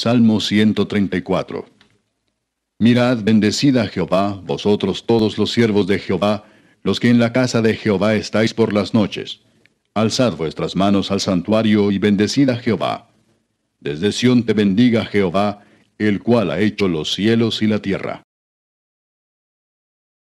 Salmo 134. Mirad, bendecida Jehová, vosotros todos los siervos de Jehová, los que en la casa de Jehová estáis por las noches. Alzad vuestras manos al santuario y bendecida a Jehová. Desde Sión te bendiga Jehová, el cual ha hecho los cielos y la tierra.